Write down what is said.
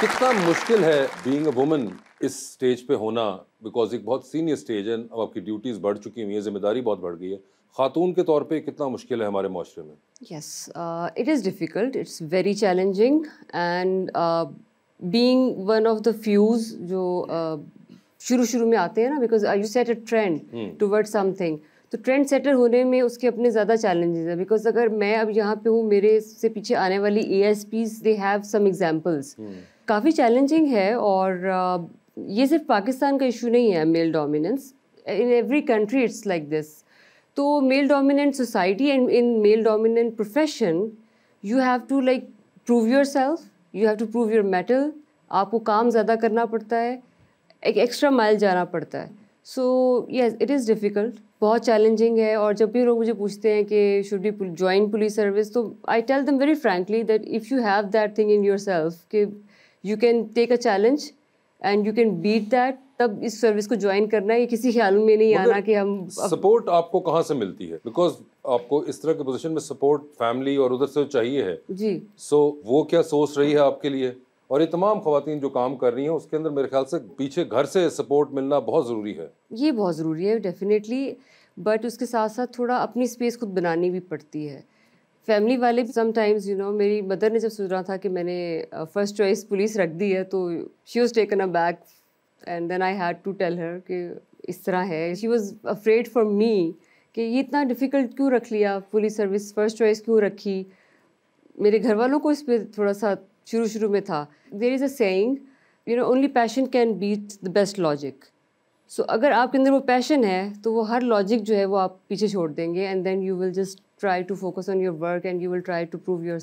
कितना मुश्किल है बीइंग अ वुमन इस स्टेज पे होना बिकॉज एक बहुत सीनियर स्टेज है अब आपकी ड्यूटीज़ बढ़ चुकी हुई है जिम्मेदारी बहुत बढ़ गई है खातून के तौर पे कितना मुश्किल है हमारे माशरे में yes it is difficult it's very challenging and being one of the few जो uh, शुरू शुरू में आते हैं ना because you set a trend toward something तो ट्रेंड सेटर होने में उसके अपने ज़्यादा चैलेंजेस हैं बिकॉज अगर मैं अब यहाँ पे हूँ मेरे से पीछे आने वाली A S Ps they have some examples काफ़ी चैलेंजिंग है और uh, ये सिर्फ पाकिस्तान का इशू नहीं है male dominance in every country it's like this तो male dominant society and in male dominant profession you have to like prove yourself you have to prove your mettle आपको काम ज़्यादा करना पड़ता है एक एक्स्ट्रा माइल जाना पड़ता है so yes it is difficult बहुत चैलेंजिंग है और जब भी लोग मुझे पूछते हैं कि should be join police service तो I tell them very frankly that if you have that thing in yourself कि you can take a challenge and you can beat that तब इस सर्विस को ज्वाइन करना ये किसी ख्याल में नहीं आना कि हम सपोर्ट आपको कहाँ से मिलती है बिकॉज आपको इस तरह के पोजीशन में सपोर्ट फैमिली और उधर से चाहिए है जी सो so, वो क्या सोच रही है आपके लिए और ये तमाम खातन जो काम कर रही हैं उसके अंदर मेरे ख्याल से पीछे घर से सपोर्ट मिलना बहुत ज़रूरी है ये बहुत ज़रूरी है डेफिनेटली बट उसके साथ साथ थोड़ा अपनी स्पेस खुद बनानी भी पड़ती है फैमिली वाले समटाइम्स यू नो मेरी मदर ने जब सुन रहा था कि मैंने फर्स्ट चॉइस पुलिस रख दी है तो she was taken aback and then I had to tell her कि इस तरह है she was afraid for me कि ये इतना डिफ़िकल्ट क्यों रख लिया पुलिस सर्विस फर्स्ट चॉइस क्यों रखी मेरे घर वालों को इस पर थोड़ा सा शुरू शुरू में था there is a saying you know only passion can beat the best logic so अगर आपके अंदर वो पैशन है तो वो हर लॉजिक जो है वो आप पीछे छोड़ देंगे and then you will just try to focus on your work and you will try to prove your